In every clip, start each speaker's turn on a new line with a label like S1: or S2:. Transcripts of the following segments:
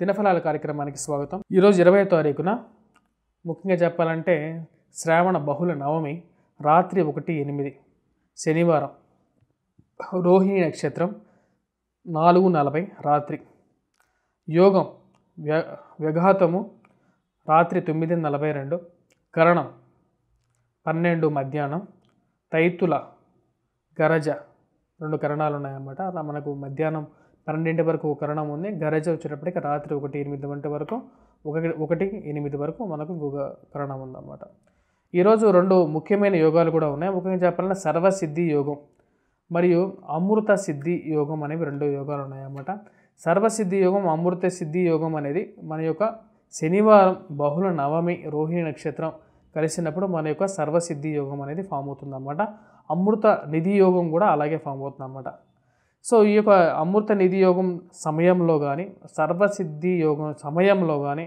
S1: దినఫలాల కార్యక్రమానికి స్వాగతం ఈరోజు ఇరవై తారీఖున ముఖ్యంగా చెప్పాలంటే శ్రావణ బహుళ నవమి రాత్రి ఒకటి ఎనిమిది శనివారం రోహిణి నక్షత్రం నాలుగు నలభై రాత్రి యోగం వ్య వ్యఘాతము రాత్రి తొమ్మిది నలభై రెండు కరణం పన్నెండు మధ్యాహ్నం తైతుల గరజ రెండు కరణాలు ఉన్నాయన్నమాట అలా మనకు మధ్యాహ్నం పన్నెండింటి వరకు కరణం ఉంది గరజ వచ్చేటప్పటికి రాత్రి ఒకటి ఎనిమిది గంటల వరకు ఒకటి ఒకటి ఎనిమిది వరకు మనకు గుగ కరణం ఉందన్నమాట ఈరోజు రెండు ముఖ్యమైన యోగాలు కూడా ఉన్నాయి ముఖ్యంగా చెప్పాలంటే సర్వసిద్ధి యోగం మరియు అమృత సిద్ధి యోగం అనేవి రెండు యోగాలు ఉన్నాయన్నమాట సర్వసిద్ధి యోగం అమృత సిద్ధి యోగం అనేది మన యొక్క శనివారం బహుళ నవమి రోహిణి నక్షత్రం కలిసినప్పుడు మన యొక్క సర్వసిద్ధి యోగం అనేది ఫామ్ అవుతుందన్నమాట అమృత నిధి యోగం కూడా అలాగే ఫామ్ అవుతుందన్నమాట సో ఈ యొక్క అమృత నిధి యోగం సమయంలో కానీ సర్వసిద్ధి యోగం సమయంలో కానీ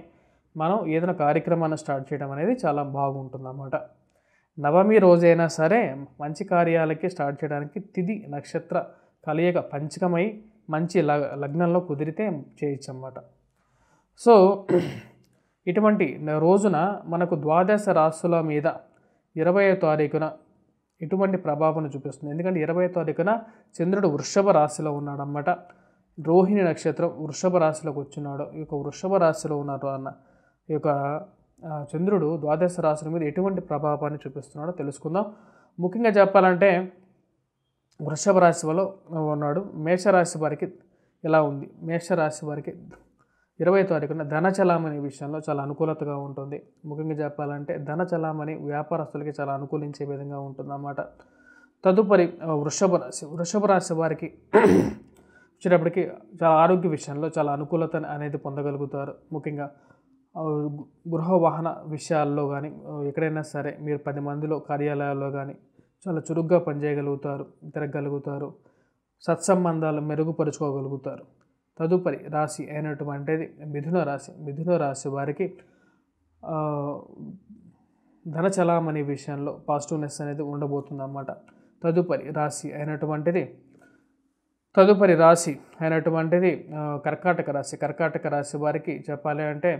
S1: మనం ఏదైనా కార్యక్రమాన్ని స్టార్ట్ చేయడం అనేది చాలా బాగుంటుందన్నమాట నవమి రోజైనా సరే మంచి కార్యాలకి స్టార్ట్ చేయడానికి తిది నక్షత్ర కలియక పంచకమై మంచి లగ్నంలో కుదిరితే చేయొచ్చు అన్నమాట సో ఇటువంటి రోజున మనకు ద్వాదశ రాసుల మీద ఇరవై తారీఖున ఎటువంటి ప్రభావం చూపిస్తుంది ఎందుకంటే ఇరవై తారీఖున చంద్రుడు వృషభ రాశిలో ఉన్నాడనమాట రోహిణి నక్షత్రం వృషభ రాశిలోకి వచ్చినాడు ఈ యొక్క వృషభ రాశిలో ఉన్నాడు అన్న ఈ యొక్క చంద్రుడు ద్వాదశ రాశుల మీద ఎటువంటి ప్రభావాన్ని చూపిస్తున్నాడో తెలుసుకుందాం ముఖ్యంగా చెప్పాలంటే వృషభ రాశి వల్ల ఉన్నాడు మేషరాశి వారికి ఎలా ఉంది మేషరాశి వారికి ఇరవై తారీఖున ధన చలామణి విషయంలో చాలా అనుకూలతగా ఉంటుంది ముఖ్యంగా చెప్పాలంటే ధన చలామణి వ్యాపారస్తులకి చాలా అనుకూలించే విధంగా ఉంటుందన్నమాట తదుపరి వృషభ రాశి వృషభ రాశి వారికి వచ్చేటప్పటికి చాలా ఆరోగ్య విషయంలో చాలా అనుకూలత అనేది పొందగలుగుతారు ముఖ్యంగా గృహ వాహన విషయాల్లో కానీ ఎక్కడైనా సరే మీరు పది మందిలో కార్యాలయాల్లో కానీ చాలా చురుగ్గా పనిచేయగలుగుతారు తిరగగలుగుతారు సత్సంబంధాలు మెరుగుపరుచుకోగలుగుతారు తదుపరి రాశి అయినటువంటిది మిథున రాశి మిథున రాశి వారికి ధన చలామణి విషయంలో పాజిటివ్నెస్ అనేది ఉండబోతుంది అన్నమాట తదుపరి రాశి అయినటువంటిది తదుపరి రాశి అయినటువంటిది కర్కాటక రాశి కర్కాటక రాశి వారికి చెప్పాలి అంటే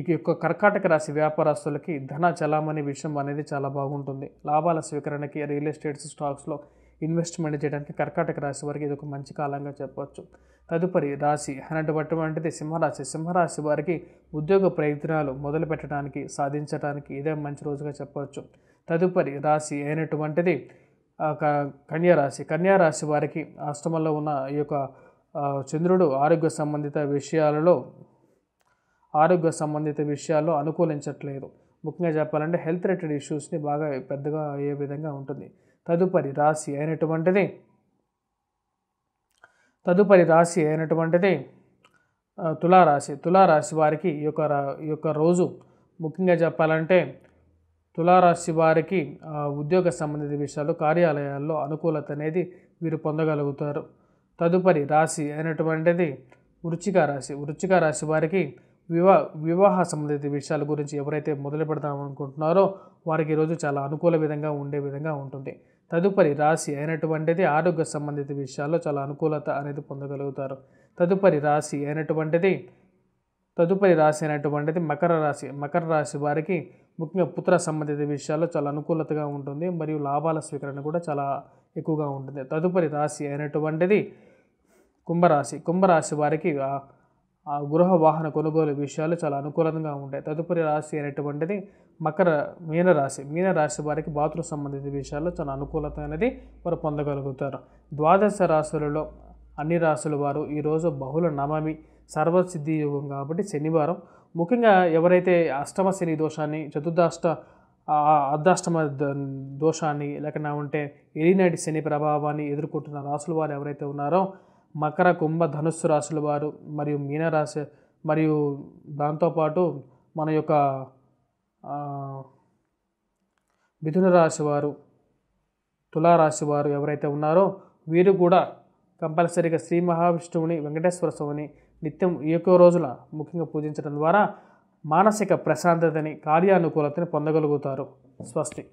S1: ఈ యొక్క కర్కాటక రాశి వ్యాపారస్తులకి ధన చలామణి విషయం అనేది చాలా బాగుంటుంది లాభాల స్వీకరణకి రియల్ ఎస్టేట్స్ స్టాక్స్లో ఇన్వెస్ట్మెంట్ చేయడానికి కర్కాటక రాశి వారికి ఇది ఒక మంచి కాలంగా చెప్పవచ్చు తదుపరి రాశి అనేటువంటిది సింహరాశి సింహరాశి వారికి ఉద్యోగ ప్రయత్నాలు మొదలు పెట్టడానికి సాధించడానికి ఇదే మంచి రోజుగా చెప్పవచ్చు తదుపరి రాశి అయినటువంటిది కన్యారాశి కన్యారాశి వారికి అష్టమంలో ఉన్న ఈ యొక్క చంద్రుడు ఆరోగ్య సంబంధిత విషయాలలో ఆరోగ్య సంబంధిత విషయాల్లో అనుకూలించట్లేదు ముఖ్యంగా చెప్పాలంటే హెల్త్ రిలేటెడ్ ఇష్యూస్ని బాగా పెద్దగా అయ్యే విధంగా ఉంటుంది తదుపరి రాశి అయినటువంటిది తదుపరి రాశి అయినటువంటిది తులారాశి తులారాశి వారికి ఈ యొక్క ఈ యొక్క రోజు ముఖ్యంగా చెప్పాలంటే తులారాశి వారికి ఉద్యోగ సంబంధిత విషయాలు కార్యాలయాల్లో అనుకూలత అనేది వీరు పొందగలుగుతారు తదుపరి రాశి అయినటువంటిది వృచ్చిక రాశి వృచ్చిక రాశి వారికి వివా వివాహ సంబంధిత విషయాల గురించి ఎవరైతే మొదలు పెడదామనుకుంటున్నారో అనుకుంటున్నారో వారికి ఈరోజు చాలా అనుకూల విధంగా ఉండే విధంగా ఉంటుంది తదుపరి రాశి అయినటువంటిది ఆరోగ్య సంబంధిత విషయాల్లో చాలా అనుకూలత అనేది పొందగలుగుతారు తదుపరి రాశి అయినటువంటిది తదుపరి రాశి అయినటువంటిది మకర రాశి మకర రాశి వారికి ముఖ్యంగా పుత్ర సంబంధిత విషయాల్లో చాలా అనుకూలతగా ఉంటుంది మరియు లాభాల స్వీకరణ కూడా చాలా ఎక్కువగా ఉంటుంది తదుపరి రాశి అయినటువంటిది కుంభరాశి కుంభరాశి వారికి ఆ గృహ వాహన కొనుగోలు విషయాలు చాలా అనుకూలంగా ఉంటాయి తదుపరి రాశి అనేటువంటిది మకర మీనరాశి మీనరాశి వారికి బాతులు సంబంధిత విషయాల్లో చాలా అనుకూలత అనేది వారు పొందగలుగుతారు ద్వాదశ రాశులలో అన్ని రాశుల వారు ఈరోజు బహుళ నవమి సర్వసిద్ధి యోగం కాబట్టి శనివారం ముఖ్యంగా ఎవరైతే అష్టమ శని దోషాన్ని చతుర్థాష్ట అర్ధాష్టమ దోషాన్ని లేకుండా ఉంటే ఎలినాటి శని ప్రభావాన్ని ఎదుర్కొంటున్న రాసుల వారు ఎవరైతే ఉన్నారో మకర కుంభ ధనుస్సు రాశుల వారు మరియు మీనరాశి మరియు దాంతోపాటు మన యొక్క మిథున రాశి వారు తులారాశి వారు ఎవరైతే ఉన్నారో వీరు కూడా కంపల్సరీగా శ్రీ మహావిష్ణువుని వెంకటేశ్వర స్వామిని నిత్యం ఎక్కువ రోజుల ముఖ్యంగా పూజించడం ద్వారా మానసిక ప్రశాంతతని కార్యానుకూలతని పొందగలుగుతారు స్వస్తి